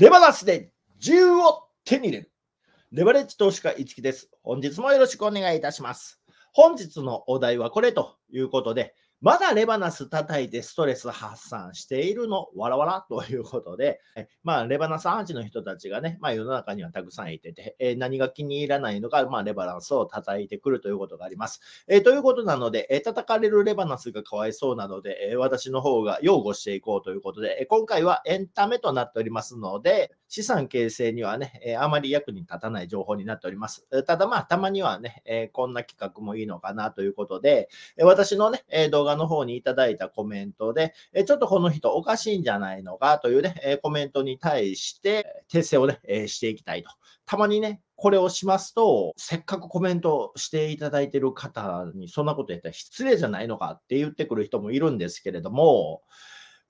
レバナスで10を手に入れる。レバレッジ投資家五木です。本日もよろしくお願いいたします。本日のお題はこれということで、まだレバナス叩いてストレス発散しているの、わらわら ということで、まあ、レバナスアンチの人たちがね、まあ、世の中にはたくさんいてて、えー、何が気に入らないのか、まあ、レバナスを叩いてくるということがあります。えー、ということなので、えー、叩かれるレバナスがかわいそうなので、え私の方が擁護していこうということで、え今回はエンタメとなっておりますので、資産形成にはね、えあまり役に立たない情報になっております。ただまあ、たまにはね、えこんな企画もいいのかなということで、え私のね、動画画の方にいただいたコメントで、えちょっとこの人おかしいんじゃないのかというね、えコメントに対して、訂正をね、えしていきたいと。たまにね、これをしますと、せっかくコメントしていただいてる方に、そんなことやったら失礼じゃないのかって言ってくる人もいるんですけれども、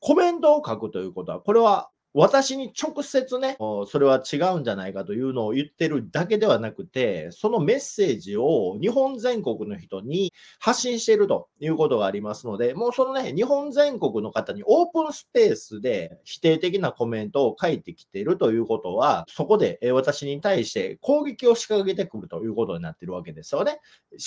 コメントを書くということは、これは私に直接ね、それは違うんじゃないかというのを言ってるだけではなくて、そのメッセージを日本全国の人に発信しているということがありますので、もうそのね、日本全国の方にオープンスペースで否定的なコメントを書いてきているということは、そこで私に対して攻撃を仕掛けてくるということになってるわけですよね。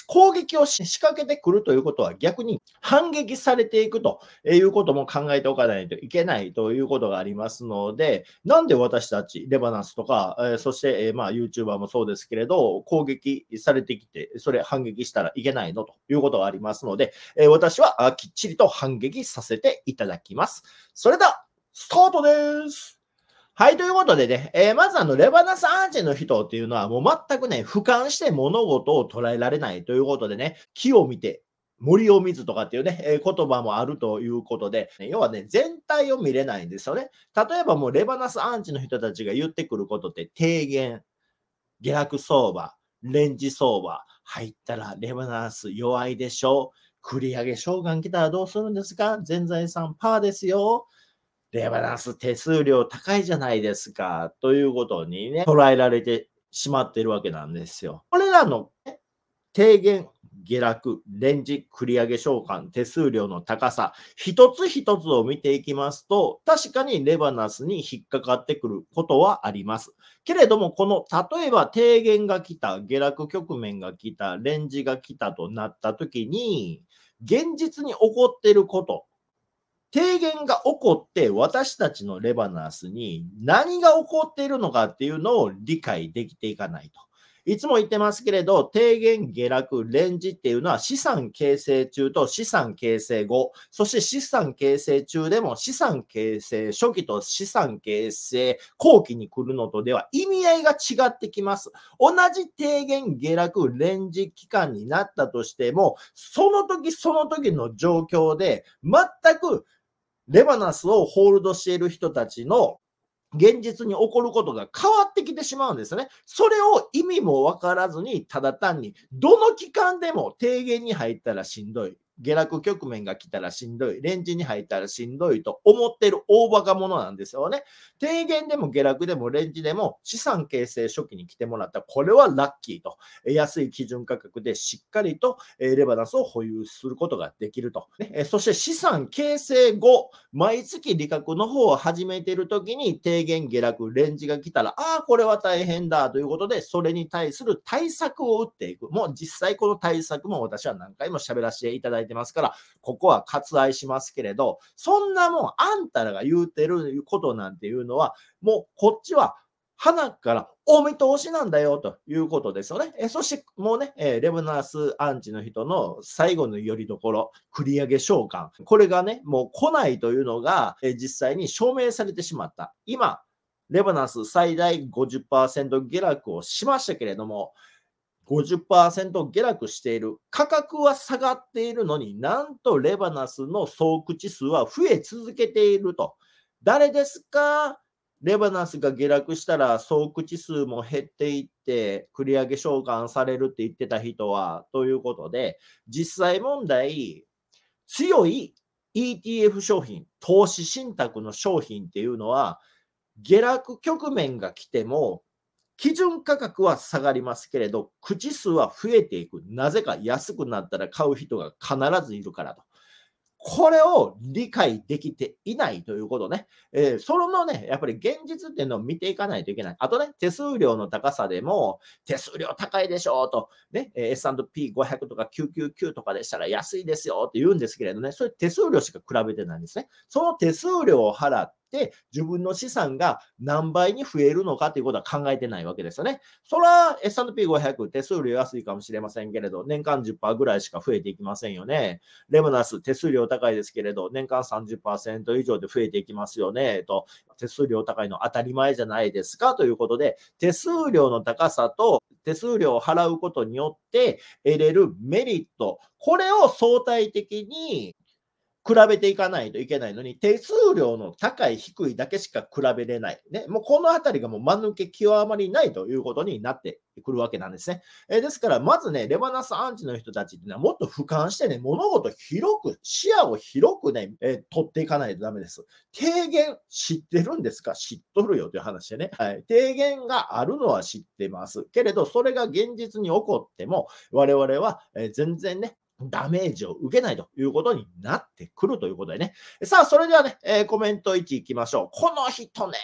攻撃を仕掛けてくるということは逆に反撃されていくということも考えておかないといけないということがありますので、ので、なんで私たち、レバナンスとか、えそして、えまあ、YouTuber もそうですけれど、攻撃されてきて、それ反撃したらいけないのということがありますので、え私はきっちりと反撃させていただきます。それでは、スタートですはい、ということでね、えー、まずあの、レバナスアーチの人っていうのはもう全くね、俯瞰して物事を捉えられないということでね、木を見て森を見ずとかっていうね、え言葉もあるということで、要はね、全体を見れないんですよね。例えばもうレバナスアンチの人たちが言ってくることって、低減、下落相場、レンジ相場、入ったらレバナス弱いでしょう。繰り上げ償還来たらどうするんですか全財産パーですよ。レバナス手数料高いじゃないですか。ということにね、捉えられてしまってるわけなんですよ。これらの低減、下落、レンジ、繰り上げ償還、手数料の高さ、一つ一つを見ていきますと、確かにレバナスに引っかかってくることはあります。けれども、この、例えば低減が来た、下落局面が来た、レンジが来たとなったときに、現実に起こっていること、提言が起こって私たちのレバナスに何が起こっているのかっていうのを理解できていかないと。いつも言ってますけれど、低減、下落、レンジっていうのは資産形成中と資産形成後、そして資産形成中でも資産形成初期と資産形成後期に来るのとでは意味合いが違ってきます。同じ低減、下落、レンジ期間になったとしても、その時その時の状況で全くレバナスをホールドしている人たちの現実に起こることが変わってきてしまうんですね。それを意味もわからずに、ただ単に、どの期間でも提言に入ったらしんどい。下落局面が来たらしんどい、レンジに入ったらしんどいと思ってる大バカ者なんですよね。提言でも下落でもレンジでも資産形成初期に来てもらったこれはラッキーと、安い基準価格でしっかりとレバダンスを保有することができると。そして資産形成後、毎月利確の方を始めているときに低減下落、レンジが来たら、ああ、これは大変だということで、それに対する対策を打っていく。もう実際この対策も私は何回も喋らせていただいていてますから、ここは割愛しますけれど、そんなもん、あんたらが言うてることなんていうのは、もうこっちは花からお見通しなんだよということですよね。えそしてもうね、えレブナスアンチの人の最後の拠り所、繰り上げ召喚。これがね、もう来ないというのが、え実際に証明されてしまった。今、レバナス最大50%下落をしましたけれども、50%下落している。価格は下がっているのになんとレバナスの総口数は増え続けていると。誰ですかレバナスが下落したら総口数も減っていって繰り上げ償還されるって言ってた人はということで実際問題強い ETF 商品投資信託の商品っていうのは下落局面が来ても基準価格は下がりますけれど、口数は増えていく。なぜか安くなったら買う人が必ずいるからと。これを理解できていないということね。えー、そのね、やっぱり現実っていうのを見ていかないといけない。あとね、手数料の高さでも、手数料高いでしょうと、ね、S&P500 とか999とかでしたら安いですよって言うんですけれどね、それ手数料しか比べてないんですね。その手数料を払っ、自分の資産が何倍に増えるのかということは考えてないわけですよね。それは S&P500 手数料安いかもしれませんけれど、年間10%ぐらいしか増えていきませんよね。レムナス手数料高いですけれど、年間30%以上で増えていきますよね。と、手数料高いの当たり前じゃないですかということで、手数料の高さと手数料を払うことによって得れるメリット、これを相対的に比べていかないといけないのに、手数料の高い、低いだけしか比べれない。ね、もうこのあたりがもう間抜け極まりないということになってくるわけなんですね。えー、ですから、まずね、レバナスアンチの人たちっていうのはもっと俯瞰してね、物事広く、視野を広くね、えー、取っていかないとダメです。提言知ってるんですか知っとるよという話でね、はい。提言があるのは知ってます。けれど、それが現実に起こっても、我々は、えー、全然ね、ダメージを受けないということになってくるということでね。さあ、それではね、えー、コメント1いきましょう。この人ね、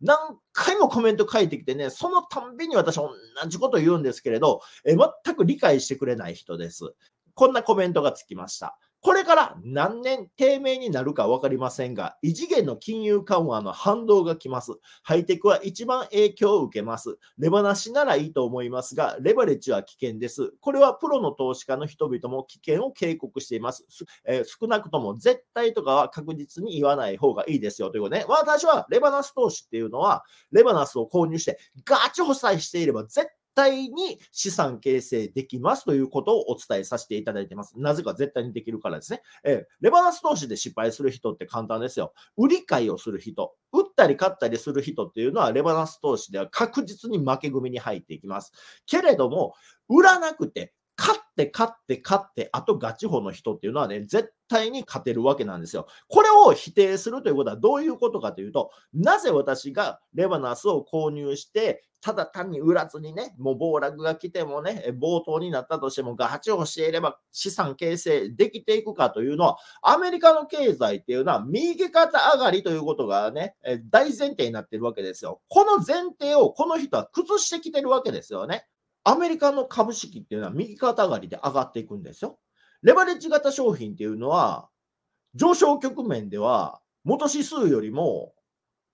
何回もコメント書いてきてね、そのたんびに私同じこと言うんですけれど、えー、全く理解してくれない人です。こんなコメントがつきました。これから何年低迷になるか分かりませんが、異次元の金融緩和の反動が来ます。ハイテクは一番影響を受けます。レバなしならいいと思いますが、レバレッジは危険です。これはプロの投資家の人々も危険を警告しています。えー、少なくとも絶対とかは確実に言わない方がいいですよということで、ね、私はレバナス投資っていうのは、レバナスを購入してガチ補債していれば絶対に資産形成できますということをお伝えさせていただいてます。なぜか絶対にできるからですね。えレバランス投資で失敗する人って簡単ですよ。売り買いをする人、売ったり買ったりする人っていうのはレバランス投資では確実に負け組に入っていきます。けれども、売らなくて、勝って勝って勝って、あとガチホの人っていうのはね、絶対に勝てるわけなんですよ。これを否定するということはどういうことかというと、なぜ私がレバナスを購入して、ただ単に売らずにね、もう暴落が来てもね、冒頭になったとしても、ガチを教えれば資産形成できていくかというのは、アメリカの経済っていうのは右肩上がりということがね、大前提になってるわけですよ。この前提をこの人は崩してきてるわけですよね。アメリカの株式っていうのは右肩上がりで上がっていくんですよ。レバレッジ型商品っていうのは、上昇局面では元指数よりも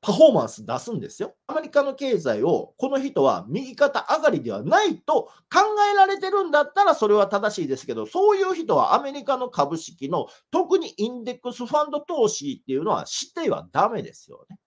パフォーマンス出すんですよ。アメリカの経済をこの人は右肩上がりではないと考えられてるんだったらそれは正しいですけど、そういう人はアメリカの株式の特にインデックスファンド投資っていうのはしてはダメですよね。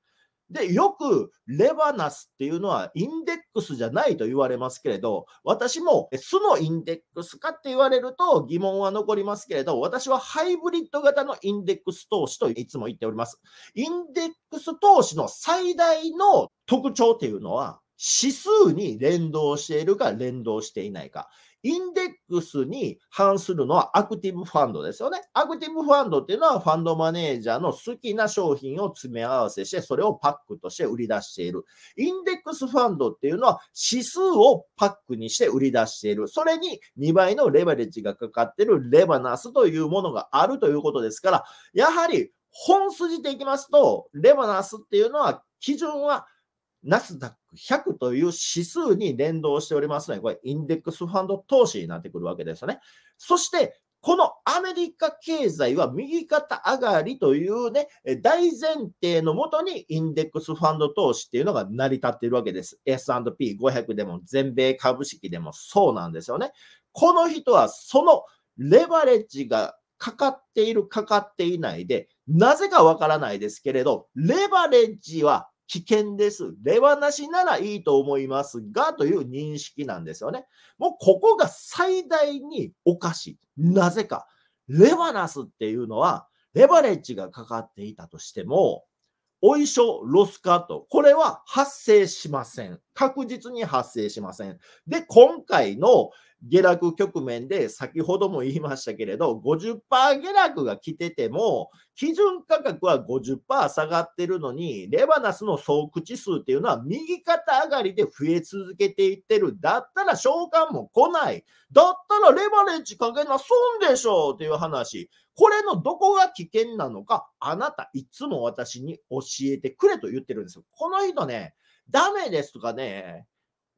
で、よくレバナスっていうのはインデックスじゃないと言われますけれど、私も素のインデックスかって言われると疑問は残りますけれど、私はハイブリッド型のインデックス投資といつも言っております。インデックス投資の最大の特徴っていうのは、指数に連動しているか連動していないか。インデックスに反するのはアクティブファンドですよね。アクティブファンドっていうのはファンドマネージャーの好きな商品を詰め合わせして、それをパックとして売り出している。インデックスファンドっていうのは指数をパックにして売り出している。それに2倍のレバレッジがかかっているレバナスというものがあるということですから、やはり本筋でいきますと、レバナスっていうのは基準はナスダック100という指数に連動しておりますので、これ、インデックスファンド投資になってくるわけですよね。そして、このアメリカ経済は右肩上がりというね、大前提のもとにインデックスファンド投資っていうのが成り立っているわけです。S&P500 でも全米株式でもそうなんですよね。この人はそのレバレッジがかかっている、かかっていないで、なぜかわからないですけれど、レバレッジは危険です。レはなしならいいと思いますが、という認識なんですよね。もうここが最大におかしい。なぜか。レバナスっていうのは、レバレッジがかかっていたとしても、おいしょ、ロスカット。これは発生しません。確実に発生しません。で、今回の下落局面で、先ほども言いましたけれど、50%下落が来てても、基準価格は50%下がってるのに、レバナスの総口数っていうのは右肩上がりで増え続けていってる。だったら償還も来ない。だったらレバレッジかけな損でしょうっていう話。これのどこが危険なのか、あなたいつも私に教えてくれと言ってるんですよ。この人ね、ダメですとかね、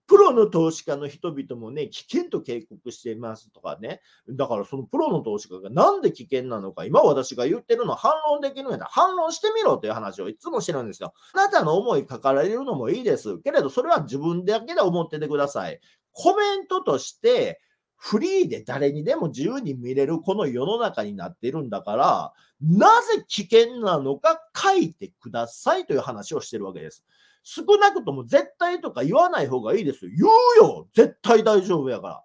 プロの投資家の人々もね、危険と警告していますとかね。だからそのプロの投資家がなんで危険なのか、今私が言ってるのは反論できるんやったら反論してみろという話をいつもしてるんですよ。あなたの思い書かれるのもいいです。けれどそれは自分だけで思っててください。コメントとして、フリーで誰にでも自由に見れるこの世の中になってるんだから、なぜ危険なのか書いてくださいという話をしてるわけです。少なくとも絶対とか言わない方がいいですよ。言うよ絶対大丈夫やから。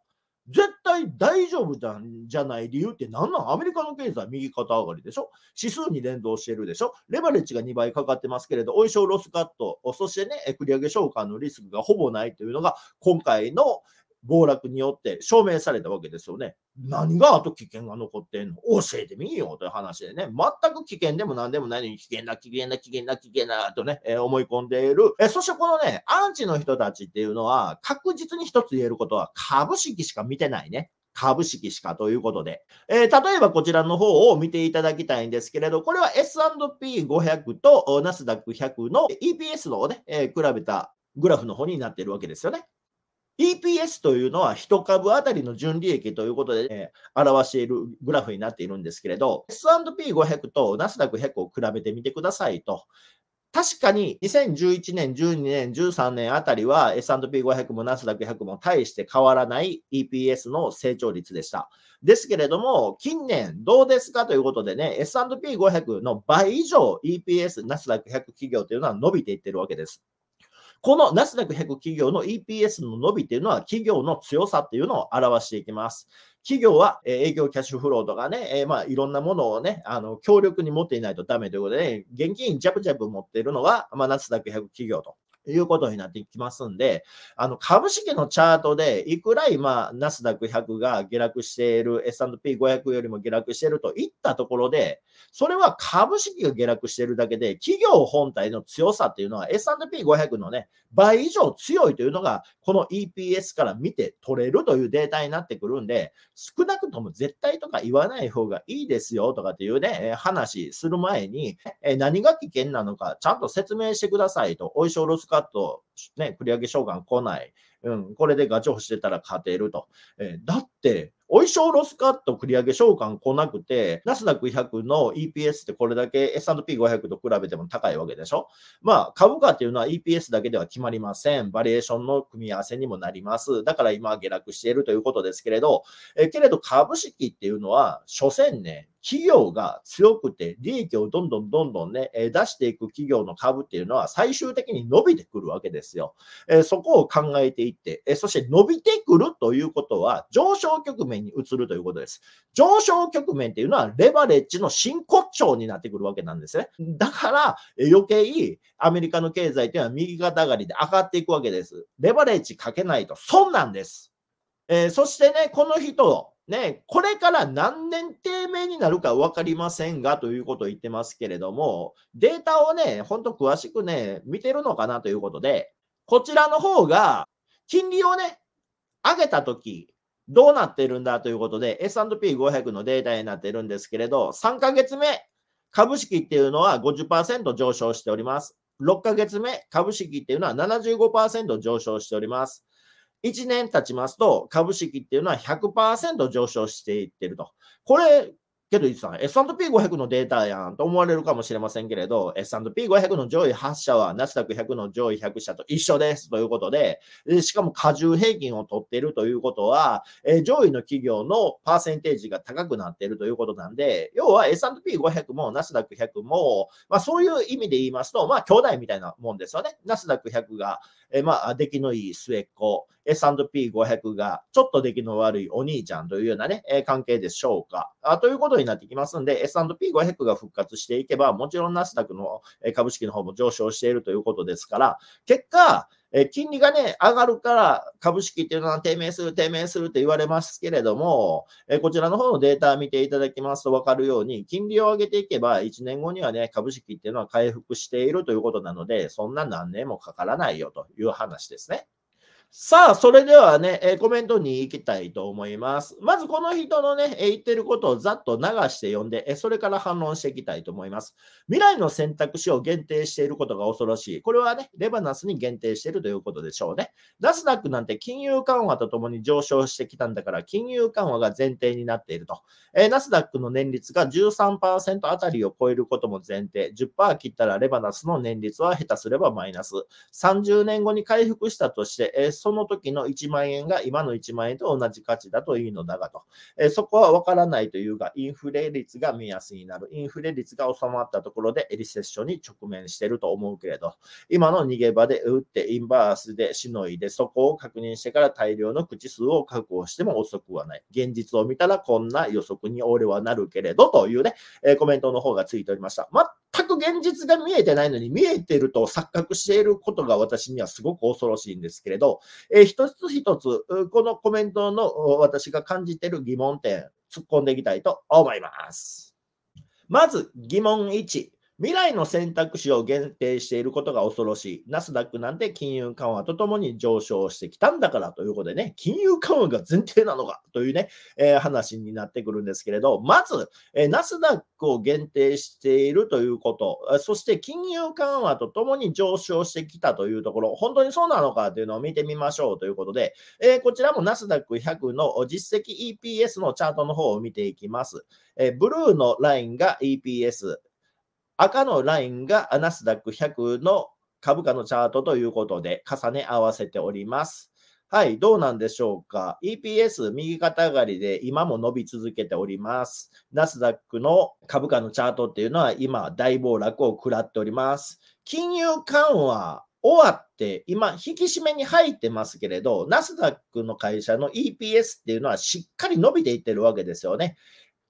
絶対大丈夫じゃじゃない理由って何なんアメリカの経済は右肩上がりでしょ指数に連動してるでしょレバレッジが2倍かかってますけれど、お衣装ロスカット、そしてね、繰り上げ償還のリスクがほぼないというのが、今回の、暴落によって証明されたわけですよね。何があと危険が残ってんの教えてみようという話でね、全く危険でも何でもないのに危険な、危険な、危険な、危険なとね、えー、思い込んでいる。えー、そしてこのね、アンチの人たちっていうのは確実に一つ言えることは株式しか見てないね。株式しかということで、えー、例えばこちらの方を見ていただきたいんですけれど、これは S&P500 とナスダック100の EPS のね、え比べたグラフの方になっているわけですよね。EPS というのは1株当たりの純利益ということで、ね、表しているグラフになっているんですけれど、S&P500 とナスダック100を比べてみてくださいと。確かに2011年、12年、13年あたりは S&P500 もナスダック100も大して変わらない EPS の成長率でした。ですけれども、近年どうですかということでね、S&P500 の倍以上 EPS、ナスダック100企業というのは伸びていってるわけです。このナスダック100企業の EPS の伸びっていうのは企業の強さっていうのを表していきます。企業は、営業キャッシュフローとかね、えまあ、いろんなものをね、あの、強力に持っていないとダメということで、ね、現金ジャブジャブ持っているのは、まあ、ナスダック100企業ということになってきますんで、あの、株式のチャートで、いくら今、ナスダック100が下落している、S&P500 よりも下落しているといったところで、それは株式が下落しているだけで、企業本体の強さっていうのは、S&P500 のね、倍以上強いというのが、この EPS から見て取れるというデータになってくるんで、少なくとも絶対とか言わない方がいいですよとかっていうね、話する前に、何が危険なのか、ちゃんと説明してくださいと、おいカット、ね、繰り上げ障害来ない。うん、これでガチホしてたら勝てると。えー、だって、お衣装ロスカット繰り上げ償還来なくて、ナスダック100の EPS ってこれだけ S&P500 と比べても高いわけでしょまあ株価っていうのは EPS だけでは決まりません。バリエーションの組み合わせにもなります。だから今下落しているということですけれど、えけれど株式っていうのは、所詮ね、企業が強くて利益をどんどんどんどんね、え出していく企業の株っていうのは最終的に伸びてくるわけですよ。えそこを考えていって、えそして伸びてくるということは上昇局面に移るということです。上昇局面っていうのはレバレッジの真骨頂になってくるわけなんですね。だから、余計アメリカの経済というのは右肩上がりで上がっていくわけです。レバレッジかけないと損なんです。えー、そしてね、この人、ね、これから何年低迷になるか分かりませんがということを言ってますけれども、データをね、ほんと詳しくね、見てるのかなということで、こちらの方が、金利をね、上げたとき、どうなってるんだということで、S&P500 のデータになってるんですけれど、3ヶ月目、株式っていうのは50%上昇しております。6ヶ月目、株式っていうのは75%上昇しております。1年経ちますと、株式っていうのは100%上昇していってると。これ、けど、伊さん、S&P500 のデータやんと思われるかもしれませんけれど、S&P500 の上位8社は、ナスダック100の上位100社と一緒ですということで、しかも過重平均を取っているということは、上位の企業のパーセンテージが高くなっているということなんで、要は S&P500 もナスダック100も、まあ、そういう意味で言いますと、まあ、兄弟みたいなもんですよね。ナスダック100が、えまあ、出来のいい末っ子、S&P500 がちょっと出来の悪いお兄ちゃんというようなね、え関係でしょうかあ。ということになってきますんで、S&P500 が復活していけば、もちろんナスダックの株式の方も上昇しているということですから、結果、え金利がね、上がるから株式っていうのは低迷する、低迷するって言われますけれども、えこちらの方のデータ見ていただきますと分かるように、金利を上げていけば1年後にはね、株式っていうのは回復しているということなので、そんな何年もかからないよという話ですね。さあ、それではね、えコメントに行きたいと思います。まずこの人のね、え言ってることをざっと流して読んで、えそれから反論していきたいと思います。未来の選択肢を限定していることが恐ろしい。これはね、レバナスに限定しているということでしょうね。ダスダックなんて金融緩和とともに上昇してきたんだから、金融緩和が前提になっていると。えナスダックの年率が13%あたりを超えることも前提、10%切ったらレバナスの年率は下手すればマイナス。30年後に回復したとして、えその時の1万円が今の1万円と同じ価値だというのだがと、えそこはわからないというが、インフレ率が目安になる。インフレ率が収まったところでリセッションに直面していると思うけれど、今の逃げ場で打ってインバースでしのいで、そこを確認してから大量の口数を確保しても遅くはない。現実を見たらこんな予測に俺はなるけれどというね、えコメントの方がついておりました。全く現実が見えてないのに見えてると錯覚していることが私にはすごく恐ろしいんですけれど、えー、一つ一つ、このコメントの私が感じている疑問点、突っ込んでいきたいと思います。まず、疑問1。未来の選択肢を限定していることが恐ろしい。ナスダックなんて金融緩和とともに上昇してきたんだからということでね、金融緩和が前提なのかというね、えー、話になってくるんですけれど、まず、えー、ナスダックを限定しているということ、そして金融緩和とともに上昇してきたというところ、本当にそうなのかというのを見てみましょうということで、えー、こちらもナスダック100の実績 EPS のチャートの方を見ていきます。えブルーのラインが EPS、赤のラインがナスダック100の株価のチャートということで、重ね合わせております。はい、どうなんでしょうか。EPS 右肩上がりで今も伸び続けております。ナスダックの株価のチャートっていうのは今大暴落を食らっております。金融緩和終わって今引き締めに入ってますけれど、ナスダックの会社の EPS っていうのはしっかり伸びていってるわけですよね。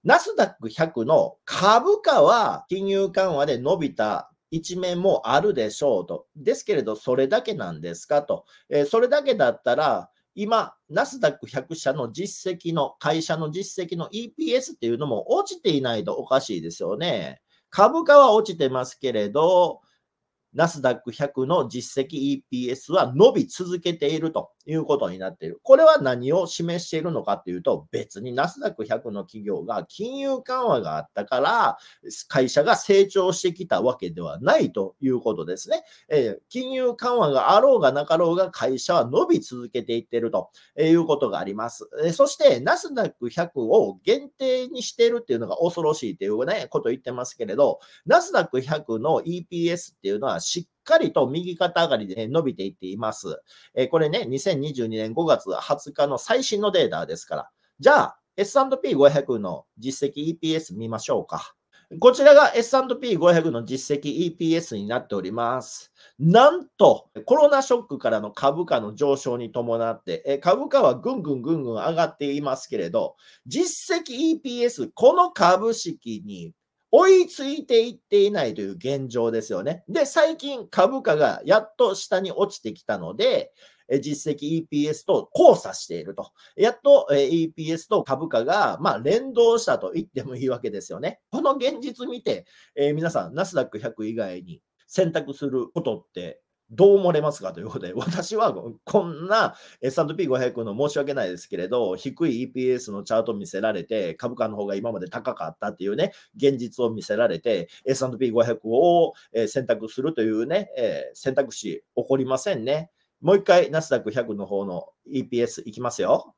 ナスダック100の株価は金融緩和で伸びた一面もあるでしょうと。ですけれど、それだけなんですかと。えー、それだけだったら、今、ナスダック100社の実績の、会社の実績の EPS っていうのも落ちていないとおかしいですよね。株価は落ちてますけれど、ナスダック100の実績 EPS は伸び続けているということになっている。これは何を示しているのかというと、別にナスダック100の企業が金融緩和があったから、会社が成長してきたわけではないということですね。えー、金融緩和があろうがなかろうが、会社は伸び続けていっているということがあります。えー、そして、ナスダック100を限定にしているっていうのが恐ろしいというね、こと言ってますけれど、ナスダック100の EPS っていうのはしっかりと右肩上がりで伸びていっています。えこれね、2022年5月20日の最新のデータですから。じゃあ、S&P500 の実績 EPS 見ましょうか。こちらが S&P500 の実績 EPS になっております。なんと、コロナショックからの株価の上昇に伴って、え株価はぐんぐんぐんぐん上がっていますけれど、実績 EPS、この株式に追いついていっていないという現状ですよね。で、最近株価がやっと下に落ちてきたので、実績 EPS と交差していると。やっと EPS と株価が、まあ、連動したと言ってもいいわけですよね。この現実見て、えー、皆さん、ナスダック100以外に選択することってどう思われますかということで、私はこんな S&P500 の申し訳ないですけれど、低い EPS のチャート見せられて、株価の方が今まで高かったっていうね、現実を見せられて、S&P500 を選択するというね、選択肢起こりませんね。もう一回、ナスダック100の方の EPS いきますよ。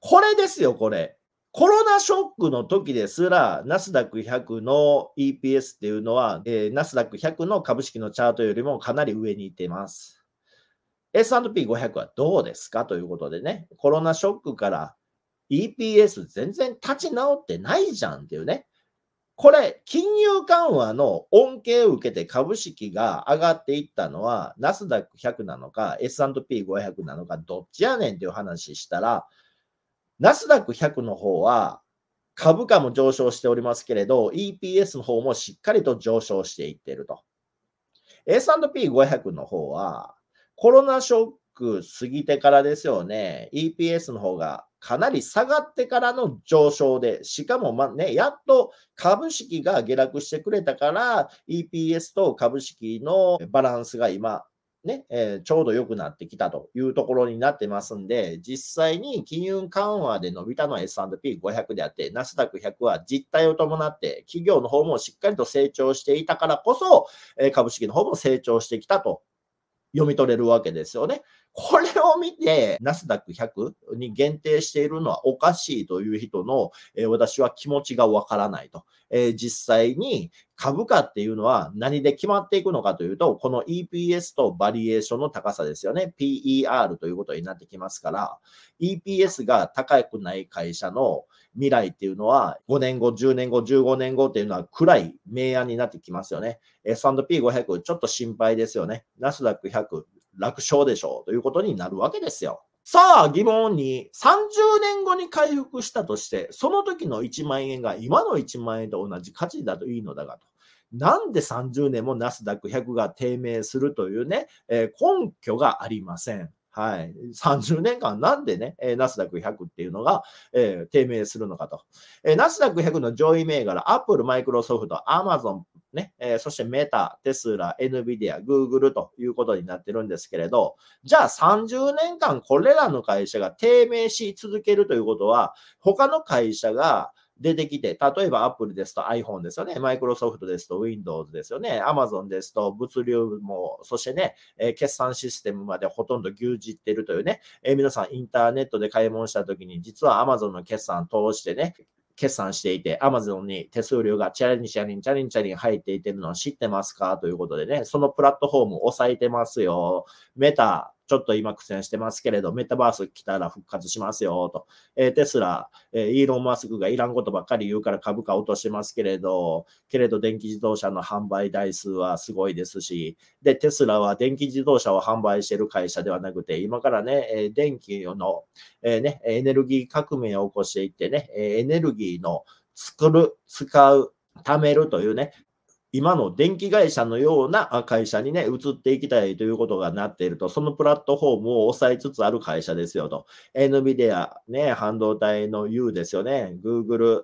これですよ、これ。コロナショックの時ですら、ナスダック100の EPS っていうのは、えナスダック100の株式のチャートよりもかなり上にいってます。S&P500 はどうですかということでね、コロナショックから EPS 全然立ち直ってないじゃんっていうね。これ、金融緩和の恩恵を受けて株式が上がっていったのは、ナスダック100なのか、S&P500 なのか、どっちやねんっていう話したら、ナスダック100の方は、株価も上昇しておりますけれど、EPS の方もしっかりと上昇していっていると。S&P500 の方は、コロナショック過ぎてからですよね、EPS の方がかなり下がってからの上昇で、しかもま、ね、やっと株式が下落してくれたから、EPS と株式のバランスが今、ね、えー、ちょうど良くなってきたというところになってますんで、実際に金融緩和で伸びたのは S&P500 であって、ナスダック100は実態を伴って、企業の方もしっかりと成長していたからこそ、えー、株式の方も成長してきたと読み取れるわけですよね。これを見て、ナスダック100に限定しているのはおかしいという人の、え私は気持ちがわからないと。え実際に株価っていうのは何で決まっていくのかというと、この EPS とバリエーションの高さですよね。PER ということになってきますから、EPS が高くない会社の未来っていうのは、5年後、10年後、15年後っていうのは暗い明暗になってきますよね。S&P500 ちょっと心配ですよね。ナスダック100楽勝でしょうということになるわけですよ。さあ、疑問に30年後に回復したとして、その時の1万円が今の1万円と同じ価値だといいのだがと。なんで30年もナスダック100が低迷するというね、えー、根拠がありません。はい。30年間なんでね、えナスダック100っていうのが、えー、低迷するのかと。えナスダック100の上位銘柄、アップル、マイクロソフト、アマゾン、ね、えー、そしてメタ、テスラ、NVIDIA、Google ということになってるんですけれど、じゃあ30年間これらの会社が低迷し続けるということは、他の会社が出てきて、例えばアップルですと iPhone ですよね、Microsoft ですと Windows ですよね、Amazon ですと物流も、そしてね、えー、決算システムまでほとんど牛耳ってるというね、えー、皆さんインターネットで買い物した時に、実は Amazon の決算通してね、決算していて、アマゾンに手数料がチャリンチャリンチャリンチャリン入っていてるのは知ってますかということでね、そのプラットフォームを抑えてますよ。メタ、ちょっと今苦戦してますけれど、メタバース来たら復活しますよと。えー、テスラ、えー、イーロン・マスクがいらんことばっかり言うから株価落としてますけれど、けれど電気自動車の販売台数はすごいですし、で、テスラは電気自動車を販売してる会社ではなくて、今からね、えー、電気の、えー、ね、エネルギー革命を起こしていってね、エネルギーの作る、使う、貯めるというね、今の電気会社のような会社にね、移っていきたいということがなっていると、そのプラットフォームを抑えつつある会社ですよと。NVIDIA、ね、半導体の U ですよね、Google、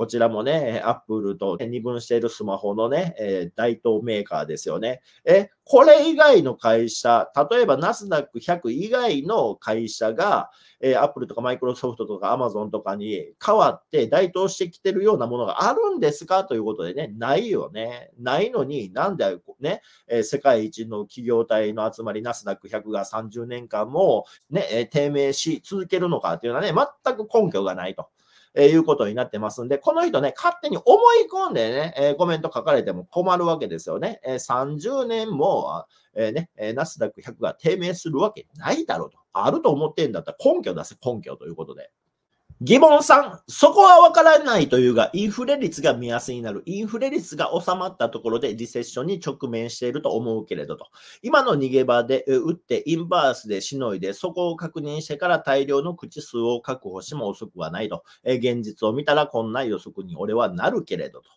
こちらもね、アップルと二分しているスマホのね、えー、大東メーカーですよね。え、これ以外の会社、例えばナスダック100以外の会社が、えー、アップルとかマイクロソフトとかアマゾンとかに変わって台頭してきてるようなものがあるんですかということでね、ないよね。ないのになんでね、えー、世界一の企業体の集まりナスダック100が30年間もね、え低迷し続けるのかっていうのはね、全く根拠がないと。えいうことになってますんで、この人ね、勝手に思い込んでね、えコメント書かれても困るわけですよね。え30年も、えね、ナスダック100が低迷するわけないだろうと。あると思ってんだったら根拠出せ、根拠ということで。疑問3、そこはわからないというが、インフレ率が目安になる。インフレ率が収まったところでリセッションに直面していると思うけれどと。今の逃げ場で打って、インバースでしのいで、そこを確認してから大量の口数を確保しても遅くはないと。え現実を見たらこんな予測に俺はなるけれどと。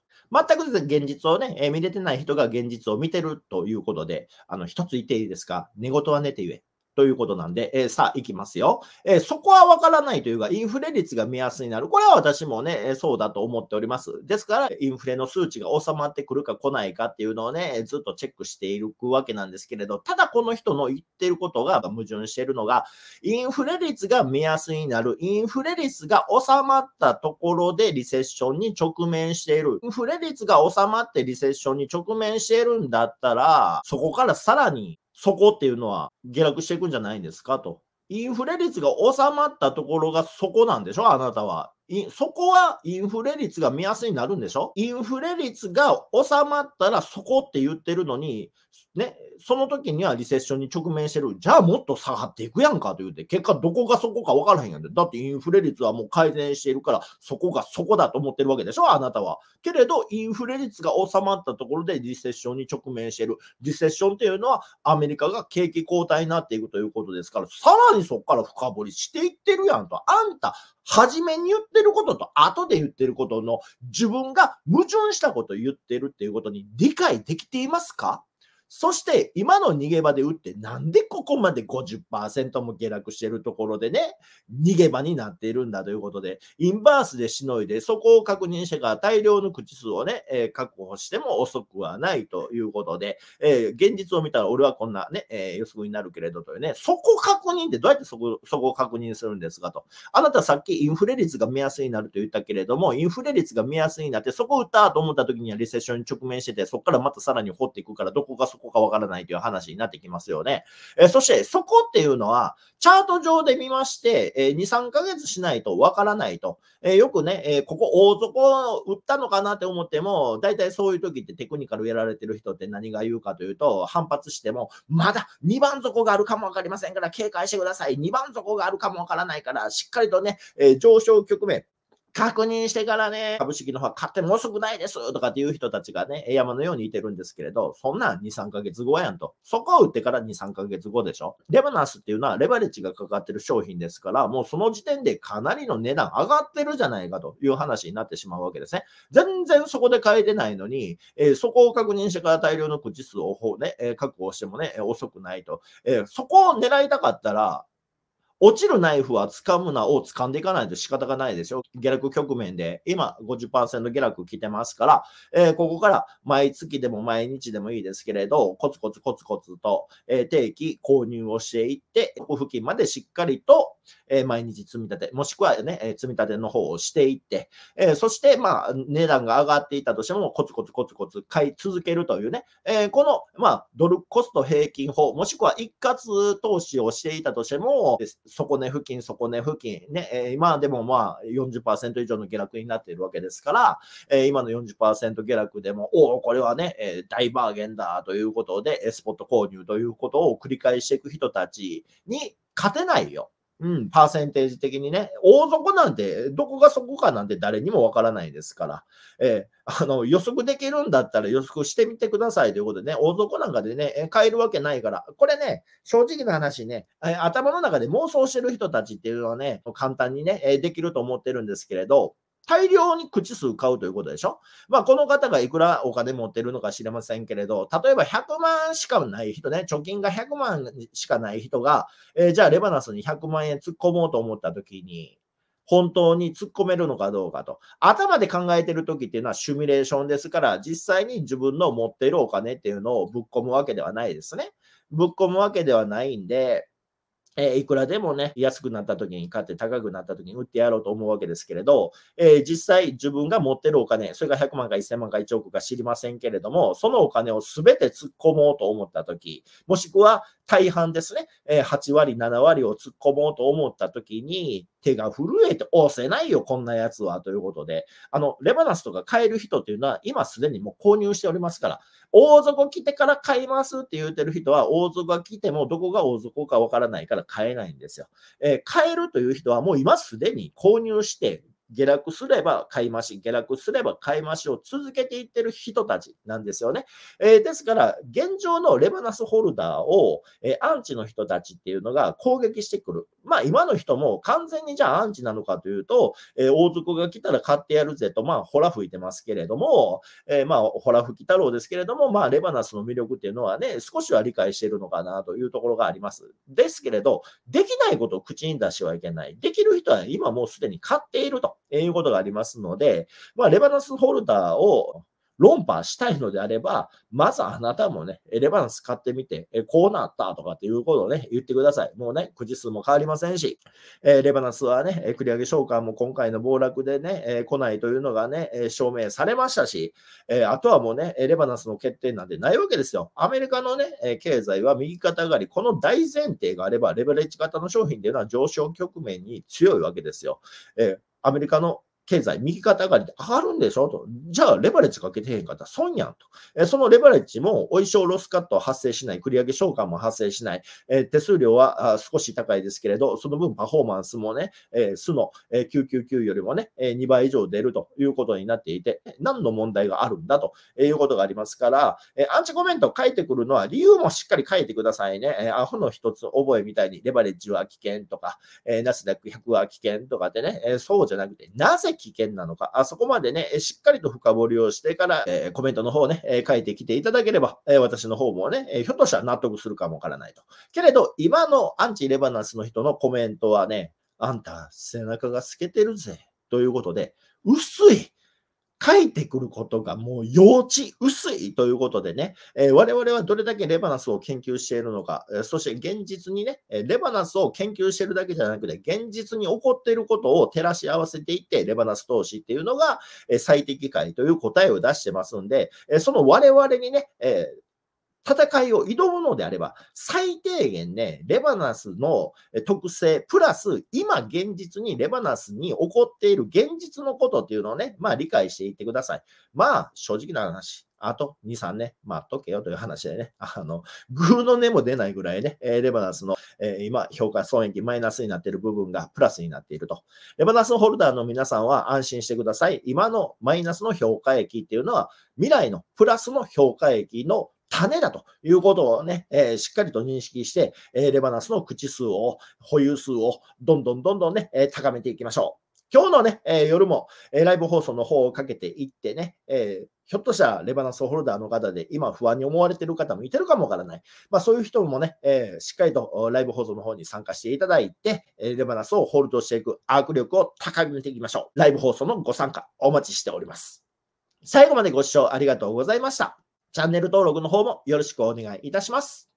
全く現実をね、え見れてない人が現実を見てるということで、あの、一つ言っていいですか寝言は寝て言え。ということなんで、えー、さあ、いきますよ。えー、そこはわからないというか、インフレ率が目安になる。これは私もね、えそうだと思っております。ですから、インフレの数値が収まってくるか来ないかっていうのをね、ずっとチェックしていくわけなんですけれど、ただこの人の言ってることが矛盾しているのが、インフレ率が目安になる。インフレ率が収まったところでリセッションに直面している。インフレ率が収まってリセッションに直面しているんだったら、そこからさらにそこっていうのは下落していくんじゃないんですかと。インフレ率が収まったところがそこなんでしょあなたは。そこはインフレ率が目安になるんでしょインフレ率が収まったらそこって言ってるのに、ね、その時にはリセッションに直面してる。じゃあもっと下がっていくやんかと言うて、結果どこがそこか分からへんやんだってインフレ率はもう改善しているから、そこがそこだと思ってるわけでしょあなたは。けれど、インフレ率が収まったところでリセッションに直面している。リセッションっていうのはアメリカが景気後退になっていくということですから、さらにそこから深掘りしていってるやんと。あんた、初めに言ってることと後で言ってることの自分が矛盾したことを言ってるっていうことに理解できていますかそして今の逃げ場で打ってなんでここまで50%も下落してるところでね、逃げ場になっているんだということで、インバースでしのいでそこを確認してから大量の口数をね、えー、確保しても遅くはないということで、えー、現実を見たら俺はこんなね、えー、予測になるけれどというね、そこ確認ってどうやってそこそこを確認するんですかと。あなたさっきインフレ率が目安になると言ったけれども、インフレ率が目安になってそこを打ったと思った時にはリセッションに直面してて、そこからまたさらに掘っていくから、どこがそここかわからないという話になってきますよね。えそして、そこっていうのは、チャート上で見まして、え2、3ヶ月しないとわからないと。えよくね、えここ大底を売ったのかなって思っても、大体そういう時ってテクニカルやられてる人って何が言うかというと、反発しても、まだ2番底があるかもわかりませんから、警戒してください。2番底があるかもわからないから、しっかりとね、え上昇局面、確認してからね、株式の方は買っても遅くないですとかっていう人たちがね、山のようにいてるんですけれど、そんなん2、3ヶ月後やんと。そこを売ってから2、3ヶ月後でしょ。レバナスっていうのはレバレッジがかかってる商品ですから、もうその時点でかなりの値段上がってるじゃないかという話になってしまうわけですね。全然そこで買えてないのに、えー、そこを確認してから大量の口数を、ね、確保してもね、遅くないと。えー、そこを狙いたかったら、落ちるナイフは掴むなを掴んでいかないと仕方がないでしょ。下落局面で、今50%下落来てますから、えー、ここから毎月でも毎日でもいいですけれど、コツコツコツコツと、えー、定期購入をしていって、ここ付近までしっかりと、え毎日積み立て、もしくはね、え積み立ての方をしていって、えそして、まあ、値段が上がっていたとしても、コツコツコツコツ買い続けるというね、えこの、まあ、ドルコスト平均法、もしくは一括投資をしていたとしても、底値付近、底値付近、ね、え今でもまあ40%以上の下落になっているわけですから、え今の40%下落でも、おお、これはね、え大バーゲンだということで、スポット購入ということを繰り返していく人たちに勝てないよ。うん、パーセンテージ的にね、大底なんて、どこがそこかなんて誰にもわからないですから、えー、あの、予測できるんだったら予測してみてくださいということでね、大底なんかでね、変えるわけないから、これね、正直な話ね、頭の中で妄想してる人たちっていうのはね、簡単にね、できると思ってるんですけれど、大量に口数買うということでしょまあ、この方がいくらお金持ってるのか知れませんけれど、例えば100万しかない人ね、貯金が100万しかない人が、えー、じゃあレバナスに100万円突っ込もうと思った時に、本当に突っ込めるのかどうかと。頭で考えてる時っていうのはシミュレーションですから、実際に自分の持っているお金っていうのをぶっ込むわけではないですね。ぶっ込むわけではないんで、えー、いくらでもね、安くなった時に買って高くなった時に売ってやろうと思うわけですけれど、えー、実際自分が持ってるお金、それが100万か1000万か1億か知りませんけれども、そのお金を全て突っ込もうと思った時、もしくは大半ですね、えー、8割、7割を突っ込もうと思った時に、手が震えて押せないよ、こんなやつは、ということで、あの、レバナスとか買える人っていうのは、今すでにもう購入しておりますから、王族来てから買いますって言うてる人は、王族が来てもどこが王族かわからないから、買えないんですよ。えー、買えるという人はもう今すでに購入して下落すれば買い増し、下落すれば買い増しを続けていってる人たちなんですよね。えー、ですから、現状のレバナスホルダーを、えー、アンチの人たちっていうのが攻撃してくる。まあ、今の人も完全にじゃあアンチなのかというと、えー、王族が来たら買ってやるぜと、まあ、ほら吹いてますけれども、えまあ、ほら吹き太郎ですけれども、まあ、レバナスの魅力っていうのはね、少しは理解してるのかなというところがあります。ですけれど、できないことを口に出してはいけない。できる人は今もうすでに買っていると。いうことがありますので、まあ、レバナンスホルダーを論破したいのであれば、まずあなたもね、レバナンス買ってみて、えこうなったとかっていうことをね、言ってください。もうね、くじ数も変わりませんし、えレバナンスはね、繰り上げ償還も今回の暴落でね、え来ないというのがね、証明されましたし、えあとはもうね、レバナンスの欠点なんてないわけですよ。アメリカのね、経済は右肩上がり、この大前提があれば、レベレッジ型の商品っていうのは上昇局面に強いわけですよ。えアメリカの経済、右肩上がりで上がるんでしょと。じゃあ、レバレッジかけてへんかったら損やんと。えそのレバレッジも、お衣装ロスカットは発生しない、繰り上げ償還も発生しない、え手数料は少し高いですけれど、その分パフォーマンスもね、えー、の、え999よりもね、え2倍以上出るということになっていて、何の問題があるんだということがありますから、えアンチコメントを書いてくるのは理由もしっかり書いてくださいね。えアホの一つ覚えみたいに、レバレッジは危険とか、えナスダック100は危険とかってね、えそうじゃなくて、なぜ危険なのか、あそこまでね、しっかりと深掘りをしてから、えー、コメントの方ね、え書いてきていただければ、え私の方もね、えひょっとしたら納得するかもわからないと。けれど、今のアンチレバナンスの人のコメントはね、あんた、背中が透けてるぜ、ということで、薄い書いてくることがもう幼稚薄いということでね、えー、我々はどれだけレバナスを研究しているのか、えー、そして現実にね、レバナスを研究しているだけじゃなくて、現実に起こっていることを照らし合わせていって、レバナス投資っていうのが、え最適解という答えを出してますんで、えその我々にね、えー戦いを挑むのであれば、最低限ね、レバナスの特性、プラス、今現実にレバナスに起こっている現実のことっていうのをね、まあ理解していってください。まあ、正直な話、あと2、3年待っとけよという話でね、あの、グーの根も出ないぐらいね、レバナスの、えー、今、評価損益マイナスになっている部分がプラスになっていると。レバナスホルダーの皆さんは安心してください。今のマイナスの評価益っていうのは、未来のプラスの評価益の種だということをね、えー、しっかりと認識して、えー、レバナスの口数を、保有数をどんどんどんどんね、えー、高めていきましょう。今日のね、え夜も、えライブ放送の方をかけていってね、えひょっとしたらレバナスホルダーの方で今不安に思われている方もいてるかもわからない。まあそういう人もね、えしっかりとライブ放送の方に参加していただいて、えレバナスをホールドしていくアーク力を高めていきましょう。ライブ放送のご参加お待ちしております。最後までご視聴ありがとうございました。チャンネル登録の方もよろしくお願いいたします。